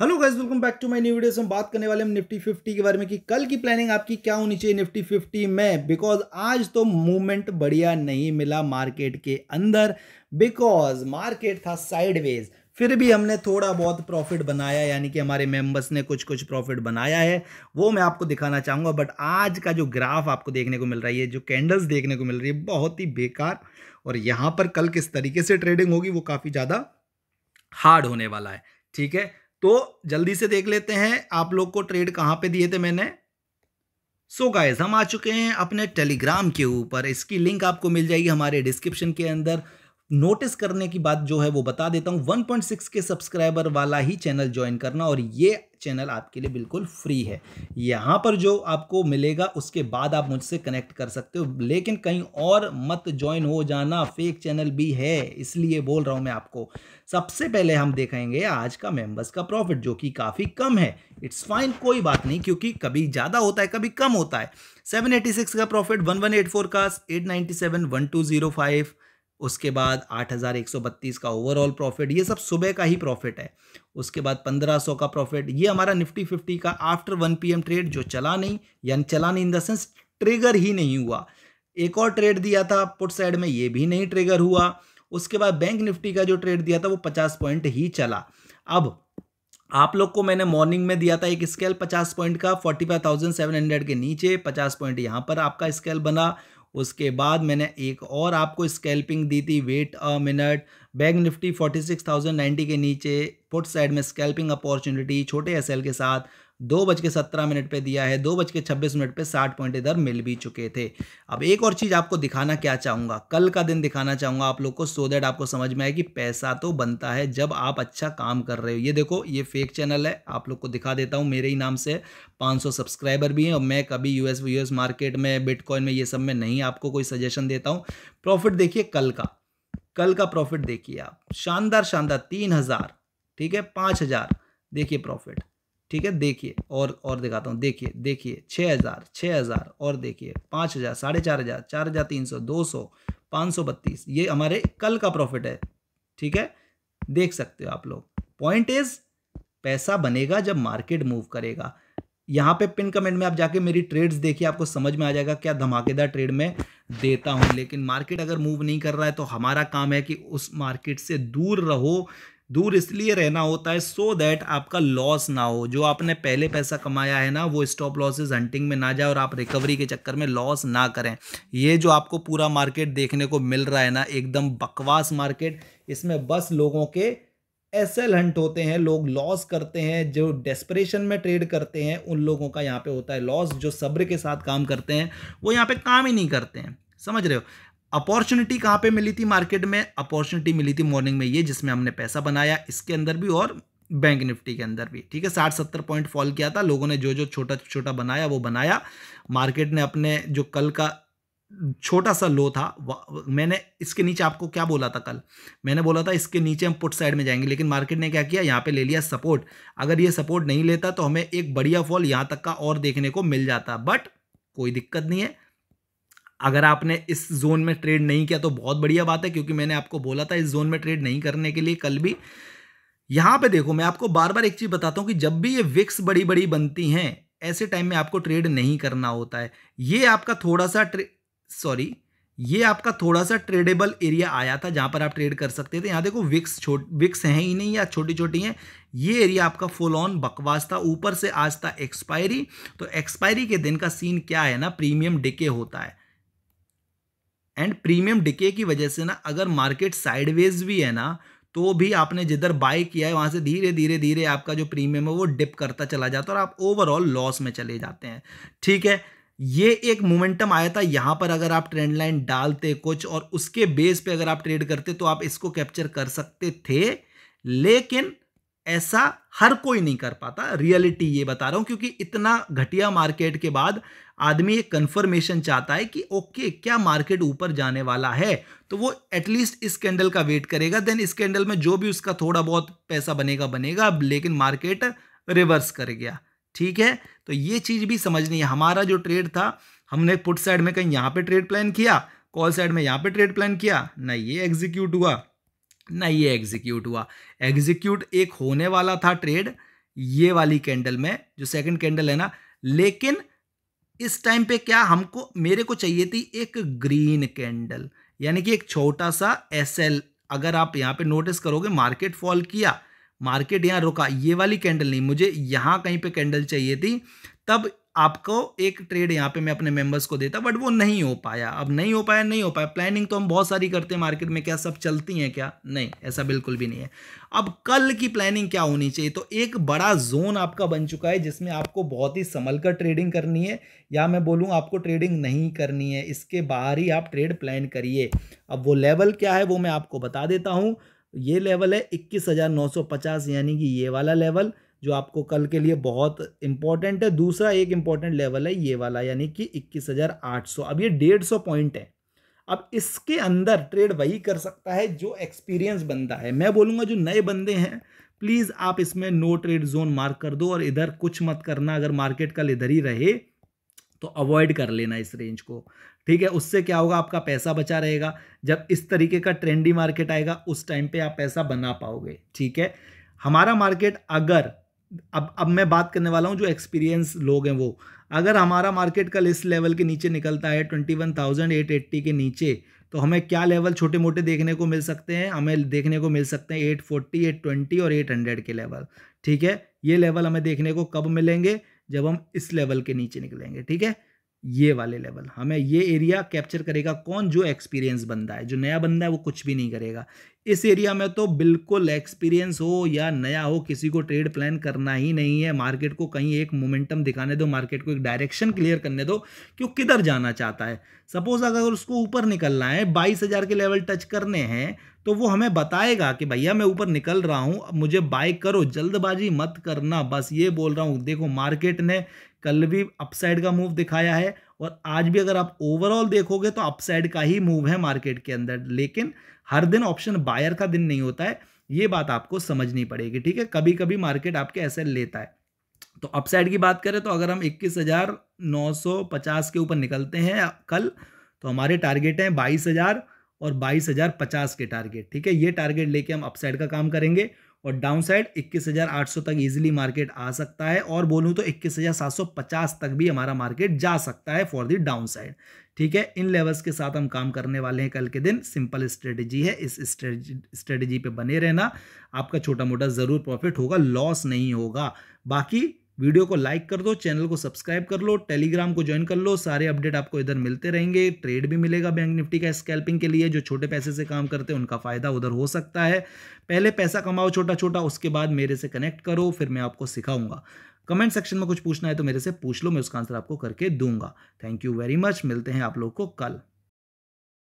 hello guys welcome back to my new video हम बात करने वाले हम निफ्टी 50 के बारे में कि कल की प्लानिंग आपकी क्या होनी चाहिए निफ्टी 50 में बिकॉज आज तो मूवमेंट बढ़िया नहीं मिला मार्केट के अंदर बिकॉज मार्केट था साइडवेज फिर भी हमने थोड़ा बहुत प्रॉफिट बनाया यानी कि हमारे मेंबर्स ने कुछ कुछ प्रॉफिट बनाया है वो मैं आपको दिखाना चाहूँगा बट आज का जो ग्राफ आपको देखने को मिल रही है जो कैंडल्स देखने को मिल रही है बहुत ही बेकार और यहाँ पर कल किस तरीके से ट्रेडिंग होगी वो काफ़ी ज़्यादा हार्ड होने वाला है ठीक है तो जल्दी से देख लेते हैं आप लोग को ट्रेड कहाँ पे दिए थे मैंने सो so गाइज हम आ चुके हैं अपने टेलीग्राम के ऊपर इसकी लिंक आपको मिल जाएगी हमारे डिस्क्रिप्शन के अंदर नोटिस करने की बात जो है वो बता देता हूँ 1.6 के सब्सक्राइबर वाला ही चैनल ज्वाइन करना और ये चैनल आपके लिए बिल्कुल फ्री है यहाँ पर जो आपको मिलेगा उसके बाद आप मुझसे कनेक्ट कर सकते हो लेकिन कहीं और मत ज्वाइन हो जाना फेक चैनल भी है इसलिए बोल रहा हूँ मैं आपको सबसे पहले हम देखेंगे आज का मेंबर्स का प्रॉफिट जो कि काफ़ी कम है इट्स फाइन कोई बात नहीं क्योंकि कभी ज़्यादा होता है कभी कम होता है सेवन का प्रॉफिट वन का एट 1205 उसके बाद 8,132 का ओवरऑल प्रॉफिट ये सब सुबह का ही प्रॉफिट है उसके बाद 1500 का प्रॉफिट ये हमारा निफ्टी फिफ्टी का आफ्टर 1 पीएम ट्रेड जो चला नहीं यानी चला नहीं इन द सेंस ट्रिगर ही नहीं हुआ एक और ट्रेड दिया था पुट साइड में ये भी नहीं ट्रिगर हुआ उसके बाद बैंक निफ्टी का जो ट्रेड दिया था वो पचास पॉइंट ही चला अब आप लोग को मैंने मॉर्निंग में दिया था एक स्केल पचास पॉइंट का forty five thousand seven hundred के नीचे पचास पॉइंट यहाँ पर आपका स्केल बना उसके बाद मैंने एक और आपको स्कैल्पिंग दी थी wait a minute Bank Nifty 46,090 के नीचे पुट साइड में स्कैल्पिंग अपॉर्चुनिटी छोटे एल के साथ दो बज के सत्रह मिनट पर दिया है दो बज के छब्बीस मिनट पर साठ पॉइंट इधर मिल भी चुके थे अब एक और चीज़ आपको दिखाना क्या चाहूँगा कल का दिन दिखाना चाहूँगा आप लोग को सो देट दैट आपको समझ में आए कि पैसा तो बनता है जब आप अच्छा काम कर रहे हो ये देखो ये फेक चैनल है आप लोग को दिखा देता हूँ मेरे ही नाम से पाँच सौ सब्सक्राइबर भी हैं और मैं कभी यू एस मार्केट में बिटकॉइन में ये सब में नहीं आपको कोई सजेशन देता हूँ प्रॉफिट देखिए कल का कल का प्रॉफिट देखिए आप शानदार शानदार तीन हज़ार ठीक है पाँच हज़ार देखिए प्रॉफिट ठीक है देखिए और और दिखाता हूँ देखिए देखिए छः हज़ार छः हज़ार और देखिए पाँच हज़ार साढ़े चार हज़ार चार हज़ार तीन सौ दो सौ पाँच सौ बत्तीस ये हमारे कल का प्रॉफिट है ठीक है देख सकते हो आप लोग पॉइंट इज पैसा बनेगा जब मार्केट मूव करेगा यहाँ पे पिन कमेंट में आप जाके मेरी ट्रेड्स देखिए आपको समझ में आ जाएगा क्या धमाकेदार ट्रेड में देता हूँ लेकिन मार्केट अगर मूव नहीं कर रहा है तो हमारा काम है कि उस मार्केट से दूर रहो दूर इसलिए रहना होता है सो so दैट आपका लॉस ना हो जो आपने पहले पैसा कमाया है ना वो स्टॉप लॉसेज हंटिंग में ना जाए और आप रिकवरी के चक्कर में लॉस ना करें ये जो आपको पूरा मार्केट देखने को मिल रहा है ना एकदम बकवास मार्केट इसमें बस लोगों के एल हंट होते हैं लोग लॉस करते हैं जो डेस्परेशन में ट्रेड करते हैं उन लोगों का यहाँ पे होता है लॉस जो सब्र के साथ काम करते हैं वो यहाँ पे काम ही नहीं करते हैं समझ रहे हो अपॉर्चुनिटी कहाँ पे मिली थी मार्केट में अपॉर्चुनिटी मिली थी मॉर्निंग में ये जिसमें हमने पैसा बनाया इसके अंदर भी और बैंक निफ्टी के अंदर भी ठीक है साठ सत्तर पॉइंट फॉल किया था लोगों ने जो जो छोटा छोटा बनाया वो बनाया मार्केट ने अपने जो कल का छोटा सा लो था मैंने इसके नीचे आपको क्या बोला था कल मैंने बोला था इसके नीचे हम पुट साइड में जाएंगे लेकिन मार्केट ने क्या किया यहाँ पे ले लिया सपोर्ट अगर ये सपोर्ट नहीं लेता तो हमें एक बढ़िया फॉल यहाँ तक का और देखने को मिल जाता बट कोई दिक्कत नहीं है अगर आपने इस जोन में ट्रेड नहीं किया तो बहुत बढ़िया बात है क्योंकि मैंने आपको बोला था इस जोन में ट्रेड नहीं करने के लिए कल भी यहाँ पर देखो मैं आपको बार बार एक चीज़ बताता हूँ कि जब भी ये विक्स बड़ी बड़ी बनती हैं ऐसे टाइम में आपको ट्रेड नहीं करना होता है ये आपका थोड़ा सा सॉरी ये आपका थोड़ा सा ट्रेडेबल एरिया आया था जहां पर आप ट्रेड कर सकते थे यहां देखो विक्स छोट विक्स हैं ही नहीं या छोटी छोटी हैं ये एरिया आपका फुल ऑन बकवास था ऊपर से आज था एक्सपायरी तो एक्सपायरी के दिन का सीन क्या है ना प्रीमियम डिके होता है एंड प्रीमियम डिके की वजह से ना अगर मार्केट साइडवेज भी है ना तो भी आपने जिधर बाय किया है वहाँ से धीरे धीरे धीरे आपका जो प्रीमियम है वो डिप करता चला जाता है और आप ओवरऑल लॉस में चले जाते हैं ठीक है ये एक मोमेंटम आया था यहां पर अगर आप ट्रेंड लाइन डालते कुछ और उसके बेस पे अगर आप ट्रेड करते तो आप इसको कैप्चर कर सकते थे लेकिन ऐसा हर कोई नहीं कर पाता रियलिटी ये बता रहा हूं क्योंकि इतना घटिया मार्केट के बाद आदमी एक कंफर्मेशन चाहता है कि ओके क्या मार्केट ऊपर जाने वाला है तो वो एटलीस्ट इस कैंडल का वेट करेगा देन इस कैंडल में जो भी उसका थोड़ा बहुत पैसा बनेगा बनेगा लेकिन मार्केट रिवर्स कर गया ठीक है तो ये चीज़ भी समझनी है हमारा जो ट्रेड था हमने पुट साइड में कहीं यहाँ पे ट्रेड प्लान किया कॉल साइड में यहाँ पे ट्रेड प्लान किया ना ये एग्जीक्यूट हुआ ना ये एग्जीक्यूट हुआ एग्जीक्यूट एक होने वाला था ट्रेड ये वाली कैंडल में जो सेकंड कैंडल है ना लेकिन इस टाइम पे क्या हमको मेरे को चाहिए थी एक ग्रीन कैंडल यानी कि एक छोटा सा एस अगर आप यहाँ पे नोटिस करोगे मार्केट फॉल किया मार्केट यहाँ रुका ये वाली कैंडल नहीं मुझे यहाँ कहीं पे कैंडल चाहिए थी तब आपको एक ट्रेड यहाँ पे मैं अपने मेंबर्स को देता बट वो नहीं हो पाया अब नहीं हो पाया नहीं हो पाया प्लानिंग तो हम बहुत सारी करते हैं मार्केट में क्या सब चलती हैं क्या नहीं ऐसा बिल्कुल भी नहीं है अब कल की प्लानिंग क्या होनी चाहिए तो एक बड़ा जोन आपका बन चुका है जिसमें आपको बहुत ही संभल कर ट्रेडिंग करनी है या मैं बोलूँ आपको ट्रेडिंग नहीं करनी है इसके बाहर ही आप ट्रेड प्लान करिए अब वो लेवल क्या है वो मैं आपको बता देता हूँ ये लेवल है इक्कीस हज़ार नौ सौ पचास यानी कि ये वाला लेवल जो आपको कल के लिए बहुत इंपॉर्टेंट है दूसरा एक इंपॉर्टेंट लेवल है ये वाला यानी कि इक्कीस हज़ार आठ सौ अब ये डेढ़ सौ पॉइंट है अब इसके अंदर ट्रेड वही कर सकता है जो एक्सपीरियंस बनता है मैं बोलूँगा जो नए बंदे हैं प्लीज़ आप इसमें नो ट्रेड जोन मार्क कर दो और इधर कुछ मत करना अगर मार्केट कल इधर ही रहे तो अवॉइड कर लेना इस रेंज को ठीक है उससे क्या होगा आपका पैसा बचा रहेगा जब इस तरीके का ट्रेंडी मार्केट आएगा उस टाइम पे आप पैसा बना पाओगे ठीक है हमारा मार्केट अगर अब अब मैं बात करने वाला हूँ जो एक्सपीरियंस लोग हैं वो अगर हमारा मार्केट कल इस लेवल के नीचे निकलता है twenty one thousand eight eighty के नीचे तो हमें क्या लेवल छोटे मोटे देखने को मिल सकते हैं हमें देखने को मिल सकते हैं एट फोर्टी एट ट्वेंटी और एट हंड्रेड के लेवल ठीक है ये लेवल हमें देखने को कब मिलेंगे जब हम इस लेवल के नीचे निकलेंगे ठीक है ये वाले लेवल हमें ये एरिया कैप्चर करेगा कौन जो एक्सपीरियंस बंदा है जो नया बंदा है वो कुछ भी नहीं करेगा इस एरिया में तो बिल्कुल एक्सपीरियंस हो या नया हो किसी को ट्रेड प्लान करना ही नहीं है मार्केट को कहीं एक मोमेंटम दिखाने दो मार्केट को एक डायरेक्शन क्लियर करने दो कि वो किधर जाना चाहता है सपोज अगर उसको ऊपर निकलना है बाईस हज़ार के लेवल टच करने हैं तो वो हमें बताएगा कि भैया मैं ऊपर निकल रहा हूँ मुझे बाय करो जल्दबाजी मत करना बस ये बोल रहा हूँ देखो मार्केट ने कल भी अपसाइड का मूव दिखाया है और आज भी अगर आप ओवरऑल देखोगे तो अपसाइड का ही मूव है मार्केट के अंदर लेकिन हर दिन ऑप्शन बायर का दिन नहीं होता है ये बात आपको समझनी पड़ेगी ठीक है कभी कभी मार्केट आपके ऐसे लेता है तो अपसाइड की बात करें तो अगर हम 21,950 के ऊपर निकलते हैं कल तो हमारे टारगेट हैं बाईस हज़ार और बाईस हज़ार पचास के टारगेट ठीक है ये टारगेट लेके हम अपसाइड का काम करेंगे और डाउन साइड इक्कीस हज़ार आठ सौ तक ईजिली मार्केट आ सकता है और बोलूँ तो इक्कीस हज़ार सात सौ पचास तक भी हमारा मार्केट जा सकता है फॉर दी डाउन साइड ठीक है इन लेवल्स के साथ हम काम करने वाले हैं कल के दिन सिंपल स्ट्रेटजी है इस स्ट्रेटजी पे बने रहना आपका छोटा मोटा ज़रूर प्रॉफिट होगा लॉस नहीं होगा बाकी वीडियो को लाइक कर दो चैनल को सब्सक्राइब कर लो टेलीग्राम को ज्वाइन कर लो सारे अपडेट आपको इधर मिलते रहेंगे ट्रेड भी मिलेगा बैंक निफ्टी का स्कैल्पिंग के लिए जो छोटे पैसे से काम करते हैं उनका फ़ायदा उधर हो सकता है पहले पैसा कमाओ छोटा छोटा उसके बाद मेरे से कनेक्ट करो फिर मैं आपको सिखाऊंगा कमेंट सेक्शन में कुछ पूछना है तो मेरे से पूछ लो मैं उसका आंसर आपको करके दूंगा थैंक यू वेरी मच मिलते हैं आप लोग को कल